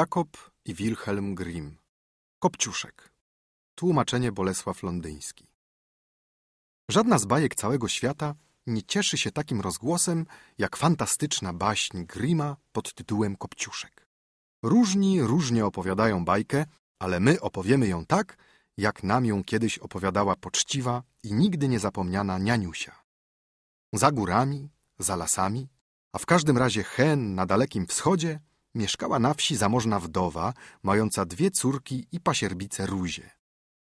Jakob i Wilhelm Grimm. Kopciuszek. Tłumaczenie Bolesław Londyński. Żadna z bajek całego świata nie cieszy się takim rozgłosem, jak fantastyczna baśń Grima pod tytułem Kopciuszek. Różni różnie opowiadają bajkę, ale my opowiemy ją tak, jak nam ją kiedyś opowiadała poczciwa i nigdy niezapomniana nianiusia. Za górami, za lasami, a w każdym razie hen na dalekim wschodzie – mieszkała na wsi zamożna wdowa, mająca dwie córki i pasierbice Ruzie.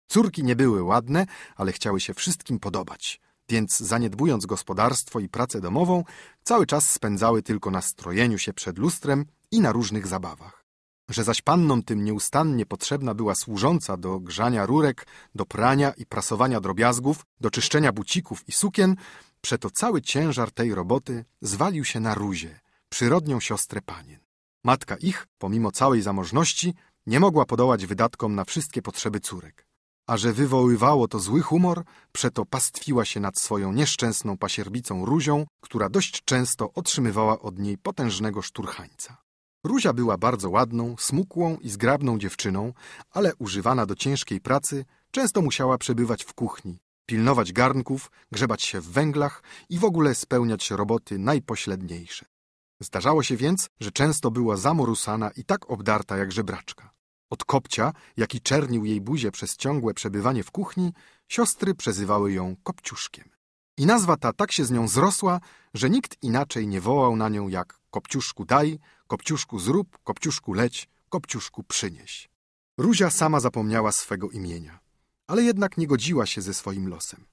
Córki nie były ładne, ale chciały się wszystkim podobać, więc zaniedbując gospodarstwo i pracę domową, cały czas spędzały tylko na strojeniu się przed lustrem i na różnych zabawach. Że zaś pannom tym nieustannie potrzebna była służąca do grzania rurek, do prania i prasowania drobiazgów, do czyszczenia bucików i sukien, przeto cały ciężar tej roboty zwalił się na Ruzie, przyrodnią siostrę panien. Matka ich, pomimo całej zamożności, nie mogła podołać wydatkom na wszystkie potrzeby córek. A że wywoływało to zły humor, przeto pastwiła się nad swoją nieszczęsną pasierbicą Ruzią, która dość często otrzymywała od niej potężnego szturchańca. Ruzia była bardzo ładną, smukłą i zgrabną dziewczyną, ale używana do ciężkiej pracy, często musiała przebywać w kuchni, pilnować garnków, grzebać się w węglach i w ogóle spełniać roboty najpośledniejsze. Zdarzało się więc, że często była zamorusana i tak obdarta jak żebraczka. Od kopcia, jaki czernił jej buzię przez ciągłe przebywanie w kuchni, siostry przezywały ją kopciuszkiem. I nazwa ta tak się z nią zrosła, że nikt inaczej nie wołał na nią jak kopciuszku daj, kopciuszku zrób, kopciuszku leć, kopciuszku przynieś. Ruzia sama zapomniała swego imienia, ale jednak nie godziła się ze swoim losem.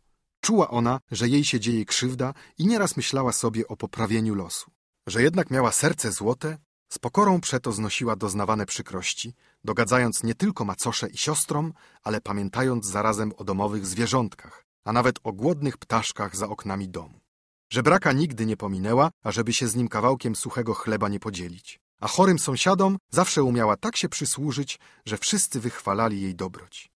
Czuła ona, że jej się dzieje krzywda i nieraz myślała sobie o poprawieniu losu że jednak miała serce złote, z pokorą przeto znosiła doznawane przykrości, dogadzając nie tylko macosze i siostrom, ale pamiętając zarazem o domowych zwierzątkach, a nawet o głodnych ptaszkach za oknami domu. Żebraka nigdy nie pominęła, ażeby się z nim kawałkiem suchego chleba nie podzielić, a chorym sąsiadom zawsze umiała tak się przysłużyć, że wszyscy wychwalali jej dobroć.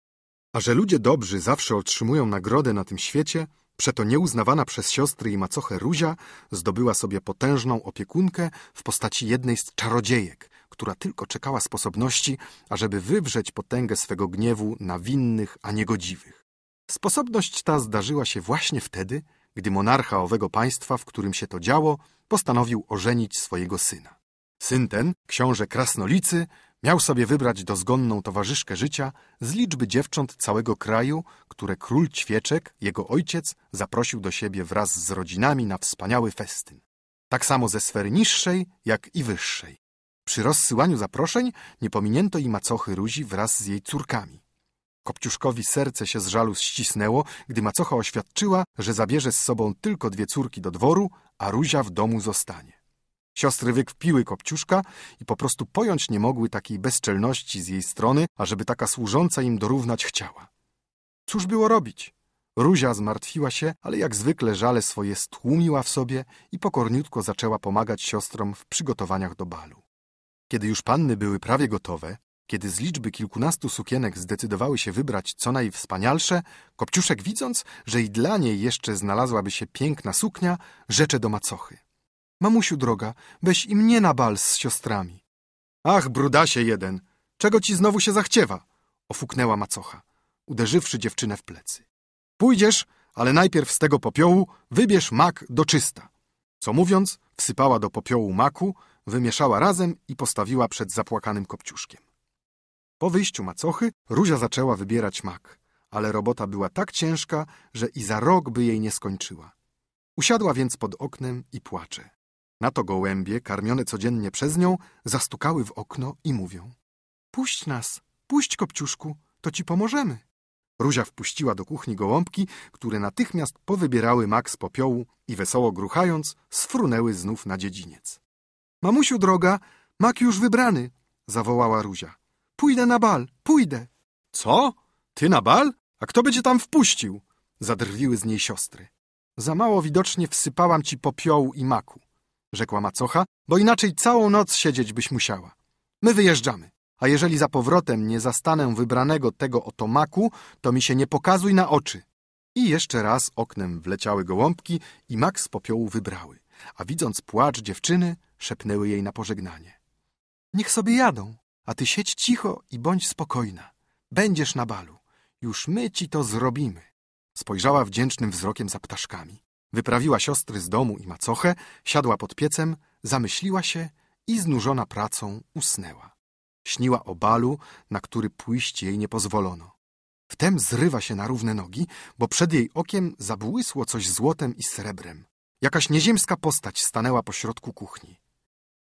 A że ludzie dobrzy zawsze otrzymują nagrodę na tym świecie, Przeto nieuznawana przez siostry i macochę Ruzia zdobyła sobie potężną opiekunkę w postaci jednej z czarodziejek, która tylko czekała sposobności, ażeby wywrzeć potęgę swego gniewu na winnych, a niegodziwych. Sposobność ta zdarzyła się właśnie wtedy, gdy monarcha owego państwa, w którym się to działo, postanowił ożenić swojego syna. Syn ten, książę Krasnolicy, Miał sobie wybrać dozgonną towarzyszkę życia z liczby dziewcząt całego kraju, które król Ćwieczek, jego ojciec, zaprosił do siebie wraz z rodzinami na wspaniały festyn. Tak samo ze sfery niższej, jak i wyższej. Przy rozsyłaniu zaproszeń nie pominięto i macochy Ruzi wraz z jej córkami. Kopciuszkowi serce się z żalu ścisnęło, gdy macocha oświadczyła, że zabierze z sobą tylko dwie córki do dworu, a Ruzia w domu zostanie. Siostry wykpiły Kopciuszka i po prostu pojąć nie mogły takiej bezczelności z jej strony, ażeby taka służąca im dorównać chciała. Cóż było robić? Ruzia zmartwiła się, ale jak zwykle żale swoje stłumiła w sobie i pokorniutko zaczęła pomagać siostrom w przygotowaniach do balu. Kiedy już panny były prawie gotowe, kiedy z liczby kilkunastu sukienek zdecydowały się wybrać co najwspanialsze, Kopciuszek widząc, że i dla niej jeszcze znalazłaby się piękna suknia, rzecze do macochy. Mamusiu droga, weź i mnie na bal z siostrami. Ach, brudasie jeden, czego ci znowu się zachciewa? Ofuknęła macocha, uderzywszy dziewczynę w plecy. Pójdziesz, ale najpierw z tego popiołu wybierz mak do czysta. Co mówiąc, wsypała do popiołu maku, wymieszała razem i postawiła przed zapłakanym kopciuszkiem. Po wyjściu macochy Ruzia zaczęła wybierać mak, ale robota była tak ciężka, że i za rok by jej nie skończyła. Usiadła więc pod oknem i płacze. Na to gołębie, karmione codziennie przez nią, zastukały w okno i mówią. Puść nas, puść, Kopciuszku, to ci pomożemy. Ruzia wpuściła do kuchni gołąbki, które natychmiast powybierały mak z popiołu i wesoło gruchając sfrunęły znów na dziedziniec. Mamusiu droga, mak już wybrany, zawołała Ruzia. Pójdę na bal, pójdę. Co? Ty na bal? A kto będzie tam wpuścił? Zadrwiły z niej siostry. Za mało widocznie wsypałam ci popiołu i maku rzekła macocha, bo inaczej całą noc siedzieć byś musiała. My wyjeżdżamy, a jeżeli za powrotem nie zastanę wybranego tego maku, to mi się nie pokazuj na oczy. I jeszcze raz oknem wleciały gołąbki i mak z popiołu wybrały, a widząc płacz dziewczyny, szepnęły jej na pożegnanie. Niech sobie jadą, a ty siedź cicho i bądź spokojna. Będziesz na balu. Już my ci to zrobimy. Spojrzała wdzięcznym wzrokiem za ptaszkami. Wyprawiła siostry z domu i macochę, siadła pod piecem, zamyśliła się i znużona pracą usnęła. Śniła o balu, na który pójść jej nie pozwolono. Wtem zrywa się na równe nogi, bo przed jej okiem zabłysło coś złotem i srebrem. Jakaś nieziemska postać stanęła środku kuchni.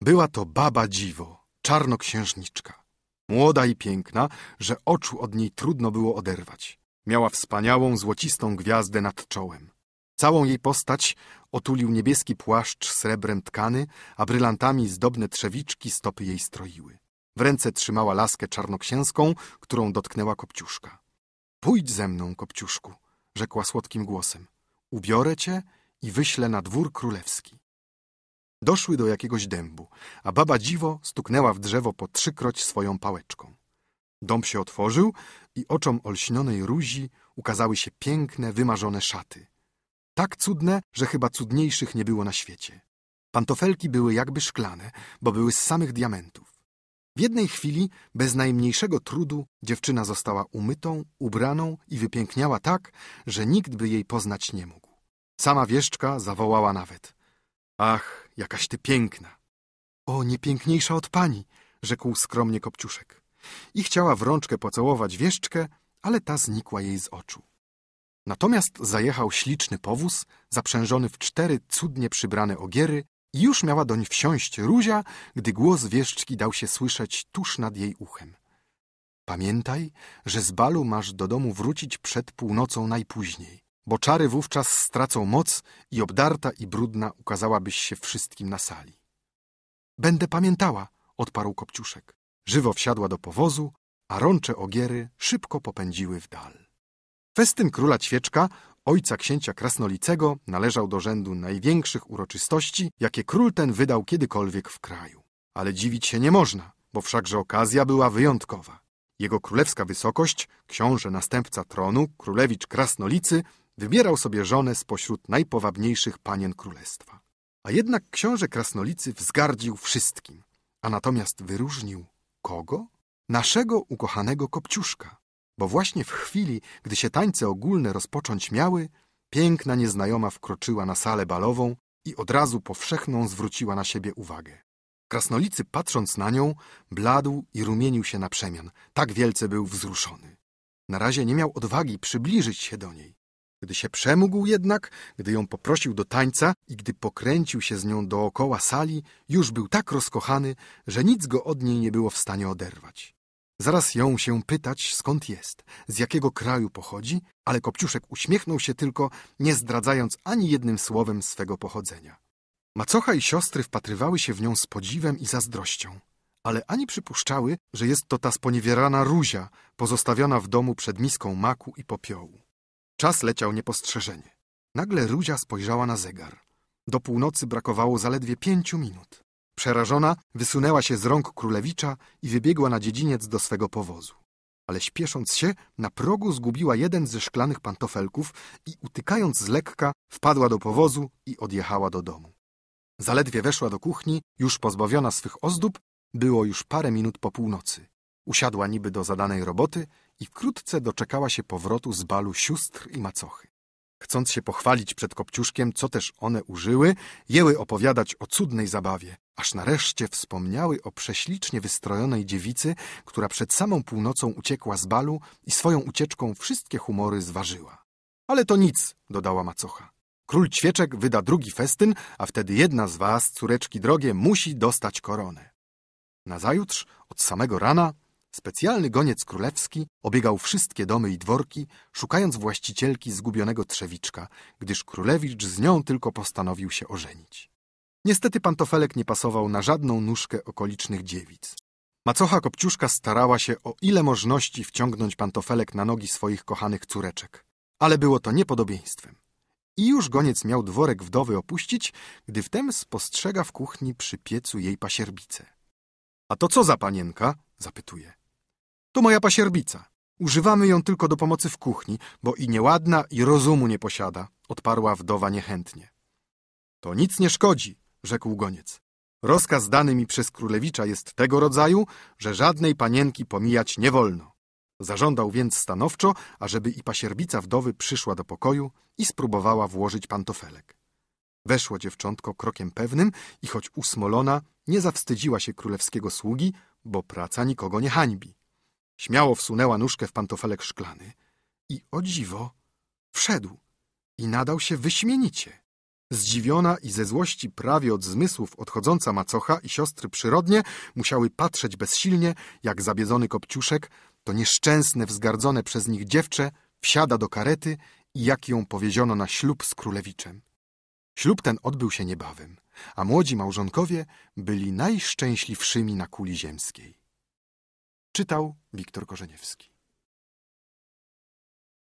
Była to baba dziwo, czarnoksiężniczka. Młoda i piękna, że oczu od niej trudno było oderwać. Miała wspaniałą, złocistą gwiazdę nad czołem. Całą jej postać otulił niebieski płaszcz srebrem tkany, a brylantami zdobne trzewiczki stopy jej stroiły. W ręce trzymała laskę czarnoksięską, którą dotknęła Kopciuszka. Pójdź ze mną, Kopciuszku, rzekła słodkim głosem. Ubiorę cię i wyślę na dwór królewski. Doszły do jakiegoś dębu, a baba dziwo stuknęła w drzewo po trzykroć swoją pałeczką. Dąb się otworzył i oczom olśnionej ruzi ukazały się piękne, wymarzone szaty tak cudne, że chyba cudniejszych nie było na świecie. Pantofelki były jakby szklane, bo były z samych diamentów. W jednej chwili, bez najmniejszego trudu, dziewczyna została umytą, ubraną i wypiękniała tak, że nikt by jej poznać nie mógł. Sama wieszczka zawołała nawet. Ach, jakaś ty piękna! O, niepiękniejsza od pani, rzekł skromnie Kopciuszek. I chciała w rączkę pocałować wieszczkę, ale ta znikła jej z oczu. Natomiast zajechał śliczny powóz, zaprzężony w cztery cudnie przybrane ogiery i już miała doń wsiąść Ruzia, gdy głos wieszczki dał się słyszeć tuż nad jej uchem. Pamiętaj, że z balu masz do domu wrócić przed północą najpóźniej, bo czary wówczas stracą moc i obdarta i brudna ukazałabyś się wszystkim na sali. Będę pamiętała, odparł Kopciuszek. Żywo wsiadła do powozu, a rącze ogiery szybko popędziły w dal. Festyn króla Ćwieczka, ojca księcia Krasnolicego, należał do rzędu największych uroczystości, jakie król ten wydał kiedykolwiek w kraju. Ale dziwić się nie można, bo wszakże okazja była wyjątkowa. Jego królewska wysokość, książę następca tronu, królewicz Krasnolicy, wybierał sobie żonę spośród najpowabniejszych panien królestwa. A jednak książę Krasnolicy wzgardził wszystkim, a natomiast wyróżnił kogo? Naszego ukochanego Kopciuszka bo właśnie w chwili, gdy się tańce ogólne rozpocząć miały, piękna nieznajoma wkroczyła na salę balową i od razu powszechną zwróciła na siebie uwagę. Krasnolicy patrząc na nią, bladł i rumienił się na przemian. Tak wielce był wzruszony. Na razie nie miał odwagi przybliżyć się do niej. Gdy się przemógł jednak, gdy ją poprosił do tańca i gdy pokręcił się z nią dookoła sali, już był tak rozkochany, że nic go od niej nie było w stanie oderwać. Zaraz ją się pytać, skąd jest, z jakiego kraju pochodzi, ale Kopciuszek uśmiechnął się tylko, nie zdradzając ani jednym słowem swego pochodzenia. Macocha i siostry wpatrywały się w nią z podziwem i zazdrością, ale ani przypuszczały, że jest to ta sponiewierana ruzia, pozostawiona w domu przed miską maku i popiołu. Czas leciał niepostrzeżenie. Nagle ruzia spojrzała na zegar. Do północy brakowało zaledwie pięciu minut. Przerażona wysunęła się z rąk królewicza i wybiegła na dziedziniec do swego powozu. Ale śpiesząc się, na progu zgubiła jeden ze szklanych pantofelków i utykając z lekka, wpadła do powozu i odjechała do domu. Zaledwie weszła do kuchni, już pozbawiona swych ozdób, było już parę minut po północy. Usiadła niby do zadanej roboty i wkrótce doczekała się powrotu z balu sióstr i macochy chcąc się pochwalić przed Kopciuszkiem, co też one użyły, jęły opowiadać o cudnej zabawie, aż nareszcie wspomniały o prześlicznie wystrojonej dziewicy, która przed samą północą uciekła z balu i swoją ucieczką wszystkie humory zważyła. Ale to nic, dodała macocha. Król Ćwieczek wyda drugi festyn, a wtedy jedna z was, córeczki drogie, musi dostać koronę. Nazajutrz, od samego rana, Specjalny goniec królewski obiegał wszystkie domy i dworki, szukając właścicielki zgubionego trzewiczka, gdyż królewicz z nią tylko postanowił się ożenić. Niestety pantofelek nie pasował na żadną nóżkę okolicznych dziewic. Macocha Kopciuszka starała się o ile możności wciągnąć pantofelek na nogi swoich kochanych córeczek, ale było to niepodobieństwem. I już goniec miał dworek wdowy opuścić, gdy wtem spostrzega w kuchni przy piecu jej pasierbice. A to co za panienka? — zapytuje. To moja pasierbica. Używamy ją tylko do pomocy w kuchni, bo i nieładna, i rozumu nie posiada, odparła wdowa niechętnie. To nic nie szkodzi, rzekł goniec. Rozkaz dany mi przez królewicza jest tego rodzaju, że żadnej panienki pomijać nie wolno. Zażądał więc stanowczo, ażeby i pasierbica wdowy przyszła do pokoju i spróbowała włożyć pantofelek. Weszło dziewczątko krokiem pewnym i choć usmolona, nie zawstydziła się królewskiego sługi, bo praca nikogo nie hańbi. Śmiało wsunęła nóżkę w pantofelek szklany i o dziwo wszedł i nadał się wyśmienicie. Zdziwiona i ze złości prawie od zmysłów odchodząca macocha i siostry przyrodnie musiały patrzeć bezsilnie, jak zabiedzony kopciuszek, to nieszczęsne, wzgardzone przez nich dziewczę wsiada do karety i jak ją powieziono na ślub z królewiczem. Ślub ten odbył się niebawem, a młodzi małżonkowie byli najszczęśliwszymi na kuli ziemskiej. Czytał Wiktor Korzeniewski.